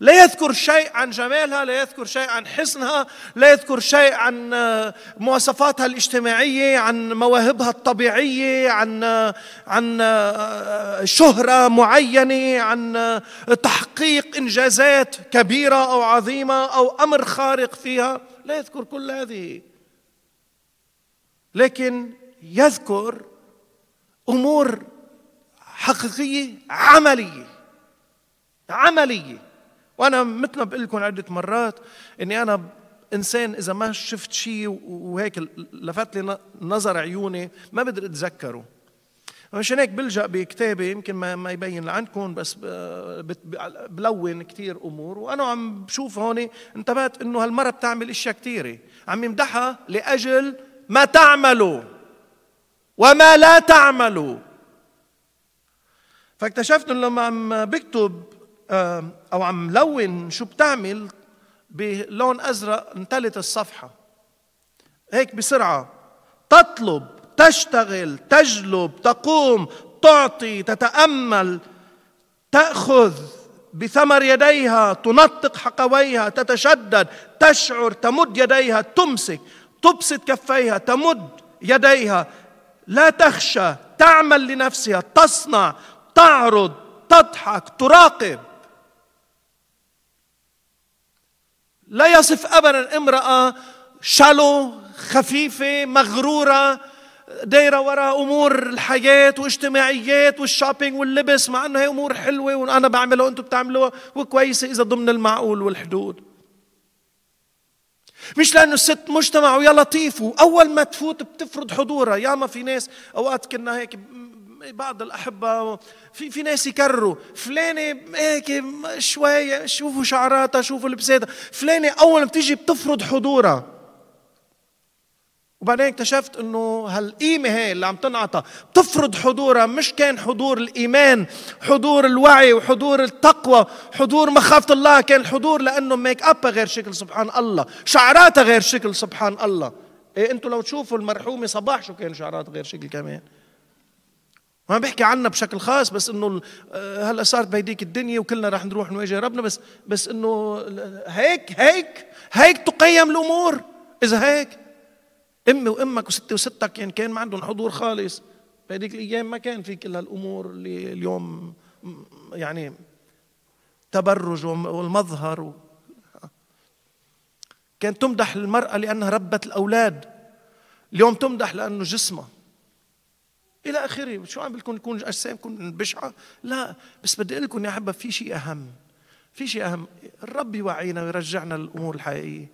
لا يذكر شيء عن جمالها لا يذكر شيء عن حسنها لا يذكر شيء عن آه، مواصفاتها الاجتماعية عن مواهبها الطبيعية عن آه، عن آه، شهرة معينة عن تحقيق إنجازات كبيرة أو عظيمة أو أمر خارق فيها لا يذكر كل هذه لكن يذكر أمور حقيقية عملية عمليه وانا مثل ما بقول لكم عده مرات اني انا انسان اذا ما شفت شيء وهيك لفت لي نظر عيوني ما بقدر اتذكره مشان هيك بلجا بكتابي يمكن ما ما يبين لعندكم بس بلون كثير امور وانا عم بشوف هون انتبهت انه هالمره بتعمل اشياء كثيره عم يمدحها لاجل ما تعملوا وما لا تعملوا فاكتشفت انه لما عم بكتب او عم لون شو بتعمل بلون ازرق انتلت الصفحه هيك بسرعه تطلب تشتغل تجلب تقوم تعطي تتامل تاخذ بثمر يديها تنطق حقويها تتشدد تشعر تمد يديها تمسك تبسط كفيها تمد يديها لا تخشى تعمل لنفسها تصنع تعرض تضحك تراقب لا يصف ابدا امراه شالو خفيفه مغروره دايره وراء امور الحياه واجتماعيات والشوبينج واللبس مع انه هي امور حلوه وانا بعملها وانتم بتعملوها وكويسه اذا ضمن المعقول والحدود مش لانه الست مجتمع ويا لطيف واول ما تفوت بتفرض حضورها ياما في ناس اوقات كنا هيك بعض الأحبة في في ناس يكرروا فلانة هيك شوية شوفوا شعراتها شوفوا لبساتها فلانة أول ما بتيجي بتفرض حضورها وبعدين اكتشفت انه هالقيمه هي اللي عم تنعطى بتفرض حضورها مش كان حضور الايمان حضور الوعي وحضور التقوى حضور مخافه الله كان حضور لانه ميك ابها غير شكل سبحان الله شعراتها غير شكل سبحان الله إيه انتوا لو تشوفوا المرحومه صباح شو كان شعرات غير شكل كمان ما بحكي عنا بشكل خاص بس انه آه، هلا صارت بهديك الدنيا وكلنا راح نروح نواجه ربنا بس بس انه هيك هيك هيك تقيم الامور اذا هيك امي وامك وستي وستك يعني كان ما عندهم حضور خالص بهديك الايام ما كان في كل هالامور اللي اليوم يعني تبرج والمظهر و... كان تمدح المرأة لأنها ربت الأولاد اليوم تمدح لأنه جسمها الى اخره شو عم بدكم نكون اجسامكم بشعه لا بس بدي اقول لكم يا احبه في شيء اهم في شيء اهم الرب يوعينا ويرجعنا للامور الحقيقيه